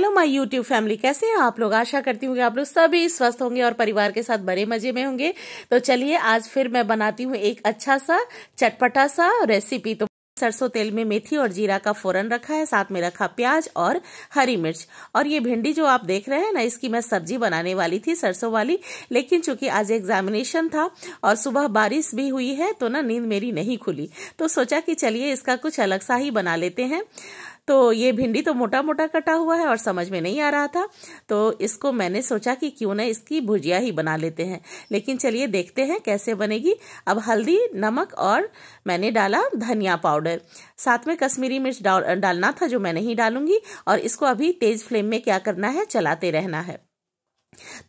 hello my YouTube family कैसे हैं आप लोग आशा करती हूँ कि आप लोग सभी स्वस्थ होंगे और परिवार के साथ बड़े मजे में होंगे तो चलिए आज फिर मैं बनाती हूँ एक अच्छा सा चटपटा सा रेसिपी तो सरसों तेल में मेथी और जीरा का फोरन रखा है साथ में रखा प्याज और हरी मिर्च और ये भिंडी जो आप देख रहे हैं ना इसकी मैं सब्जी बनाने वाली थी सरसों वाली लेकिन चूंकि आज एग्जामिनेशन था और सुबह बारिश भी हुई है तो ना नींद मेरी नहीं खुली तो सोचा कि चलिए इसका कुछ अलग सा ही बना लेते हैं तो ये भिंडी तो मोटा मोटा कटा हुआ है और समझ में नहीं आ रहा था तो इसको मैंने सोचा कि क्यों ना इसकी भुजिया ही बना लेते हैं लेकिन चलिए देखते हैं कैसे बनेगी अब हल्दी नमक और मैंने डाला धनिया पाउडर साथ में कश्मीरी मिर्च डालना था जो मैं नहीं डालूंगी और इसको अभी तेज़ फ्लेम में क्या करना है चलाते रहना है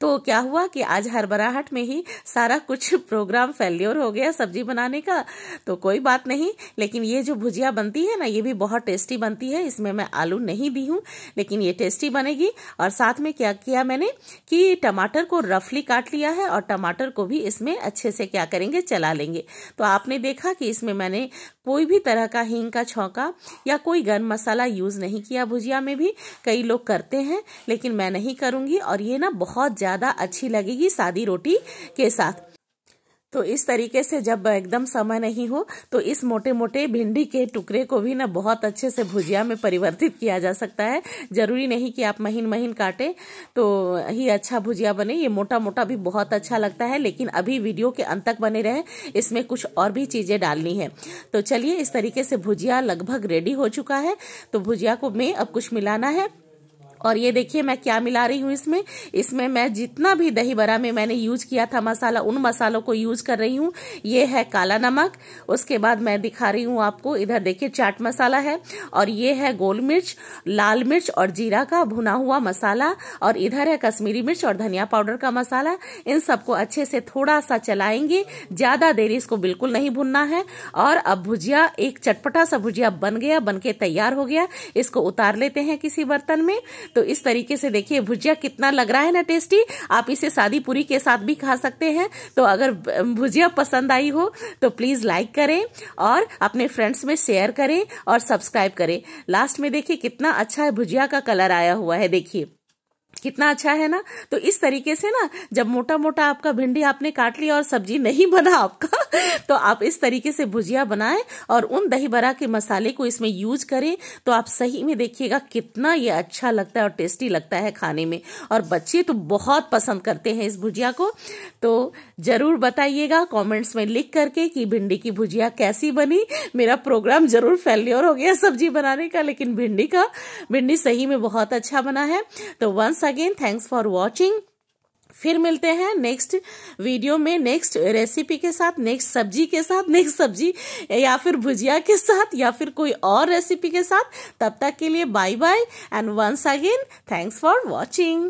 तो क्या हुआ कि आज हरबराहट में ही सारा कुछ प्रोग्राम फेल्योर हो गया सब्जी बनाने का तो कोई बात नहीं लेकिन ये जो भुजिया बनती है ना ये भी बहुत टेस्टी बनती है इसमें मैं आलू नहीं दी हूँ लेकिन ये टेस्टी बनेगी और साथ में क्या किया मैंने कि टमाटर को रफली काट लिया है और टमाटर को भी इसमें अच्छे से क्या करेंगे चला लेंगे तो आपने देखा कि इसमें मैंने कोई भी तरह का हींग का छौका या कोई गर्म मसाला यूज़ नहीं किया भुजिया में भी कई लोग करते हैं लेकिन मैं नहीं करूँगी और ये ना बहुत बहुत ज़्यादा अच्छी लगेगी सादी रोटी के साथ तो इस तरीके से जब एकदम समय नहीं हो तो इस मोटे मोटे भिंडी के टुकड़े को भी ना बहुत अच्छे से भुजिया में परिवर्तित किया जा सकता है ज़रूरी नहीं कि आप महीन महीन काटें तो ही अच्छा भुजिया बने ये मोटा मोटा भी बहुत अच्छा लगता है लेकिन अभी वीडियो के अंत तक बने रहें इसमें कुछ और भी चीज़ें डालनी है तो चलिए इस तरीके से भुजिया लगभग रेडी हो चुका है तो भुजिया को में अब कुछ मिलाना है और ये देखिए मैं क्या मिला रही हूँ इसमें इसमें मैं जितना भी दही बड़ा में मैंने यूज किया था मसाला उन मसालों को यूज कर रही हूँ ये है काला नमक उसके बाद मैं दिखा रही हूँ आपको इधर देखिए चाट मसाला है और ये है गोल मिर्च लाल मिर्च और जीरा का भुना हुआ मसाला और इधर है कश्मीरी मिर्च और धनिया पाउडर का मसाला इन सबको अच्छे से थोड़ा सा चलाएंगे ज्यादा देरी इसको बिल्कुल नहीं भुनना है और अब भुजिया एक चटपटा सा भुजिया बन गया बन के तैयार हो गया इसको उतार लेते हैं किसी बर्तन में तो इस तरीके से देखिए भुजिया कितना लग रहा है ना टेस्टी आप इसे सादी पूरी के साथ भी खा सकते हैं तो अगर भुजिया पसंद आई हो तो प्लीज़ लाइक करें और अपने फ्रेंड्स में शेयर करें और सब्सक्राइब करें लास्ट में देखिए कितना अच्छा है भुजिया का कलर आया हुआ है देखिए कितना अच्छा है ना तो इस तरीके से ना जब मोटा मोटा आपका भिंडी आपने काट लिया और सब्जी नहीं बना आपका तो आप इस तरीके से भुजिया बनाएं और उन दही बड़ा के मसाले को इसमें यूज करें तो आप सही में देखिएगा कितना ये अच्छा लगता है और टेस्टी लगता है खाने में और बच्चे तो बहुत पसंद करते हैं इस भुजिया को तो जरूर बताइएगा कॉमेंट्स में लिख करके कि भिंडी की भुजिया कैसी बनी मेरा प्रोग्राम जरूर फेल्योर हो गया सब्जी बनाने का लेकिन भिंडी का भिंडी सही में बहुत अच्छा बना है तो once once again thanks for watching फिर मिलते हैं नेक्स्ट वीडियो में नेक्स्ट रेसिपी के साथ नेक्स्ट सब्जी के साथ नेक्स्ट सब्जी या फिर भुजिया के साथ या फिर कोई और रेसिपी के साथ तब तक के लिए bye bye and once again thanks for watching